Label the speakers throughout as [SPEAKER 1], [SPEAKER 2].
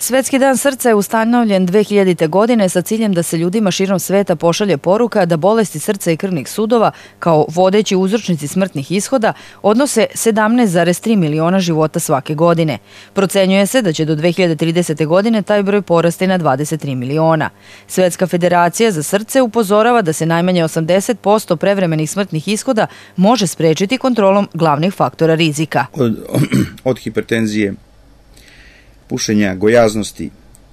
[SPEAKER 1] Svetski dan srca je ustanovljen 2000. godine sa ciljem da se ljudima širom sveta pošalje poruka da bolesti srca i krvnih sudova, kao vodeći uzročnici smrtnih ishoda, odnose 17,3 miliona života svake godine. Procenjuje se da će do 2030. godine taj broj porasti na 23 miliona. Svetska federacija za srce upozorava da se najmanje 80% prevremenih smrtnih ishoda može sprečiti kontrolom glavnih faktora rizika.
[SPEAKER 2] Od, od hipertenzije, pušenja, gojaznosti,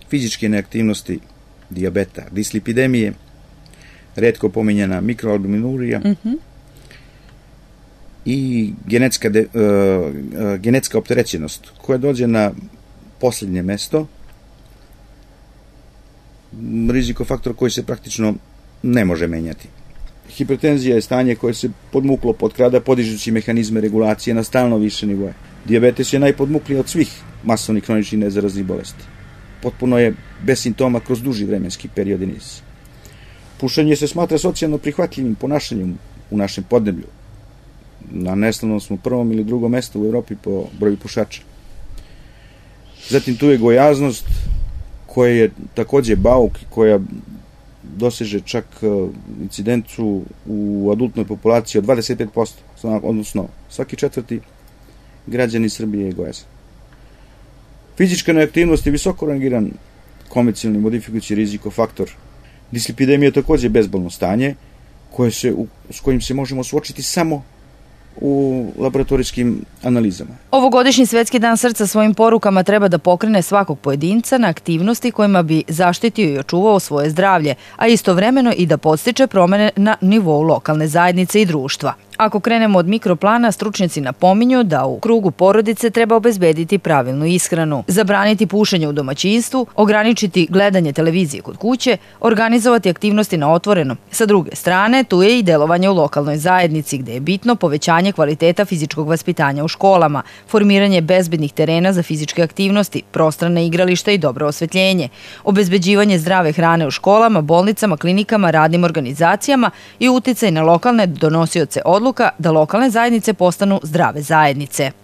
[SPEAKER 2] fizičke neaktivnosti, diabeta, dislipidemije, redko pomenjena mikroalbuminurija mm -hmm. i genetska, de, uh, genetska opterećenost koja dođe na posljednje mesto rizikofaktor koji se praktično ne može menjati. Hipertenzija je stanje koje se podmuklo podkrada, podižući mehanizme regulacije na stalno više nivoje. Dijabetes je najpodmuklija od svih masovnih kroničnih nezaraznih bolesti. Potpuno je bez simptoma kroz duži vremenski period i niz. Pušenje se smatra socijalno prihvatljivim ponašanjem u našem podneblju. Na neslavnom smo prvom ili drugom mestu u Evropi po broju pušača. Zatim tu je gojaznost, koja je takođe bauk, koja doseže čak e, incidencu u adultnoj populaciji od 25%, odnosno svaki četvrti građani Srbije i Gojasa. Fizička neaktivnost je visoko rangiran komercijalni modifikujući riziko faktor. Dislipidemija je takođe bezbolno stanje koje se, u, s kojim se možemo suočiti samo u laboratorijskim analizama.
[SPEAKER 1] Ovogodišnji Svetski dan srca svojim porukama treba da pokrene svakog pojedinca na aktivnosti kojima bi zaštitio i očuvao svoje zdravlje, a istovremeno i da podstiče promene na nivou lokalne zajednice i društva. Ako krenemo od mikroplana, stručnjaci napominju da u krugu porodice treba obezbediti pravilnu ishranu, zabraniti pušenje u domaćinstvu, ograničiti gledanje televizije kod kuće, organizovati aktivnosti na otvorenom. Sa druge strane, tu je i delovanje u lokalnoj zajednici, gde je bitno povećanje poboljšanje kvaliteta fizičkog vaspitanja u školama, formiranje bezbednih terena za fizičke aktivnosti, prostrane igrališta i dobro osvetljenje, obezbeđivanje zdrave hrane u školama, bolnicama, klinikama, radnim organizacijama i uticaj na lokalne donosioce odluka da lokalne zajednice postanu zdrave zajednice.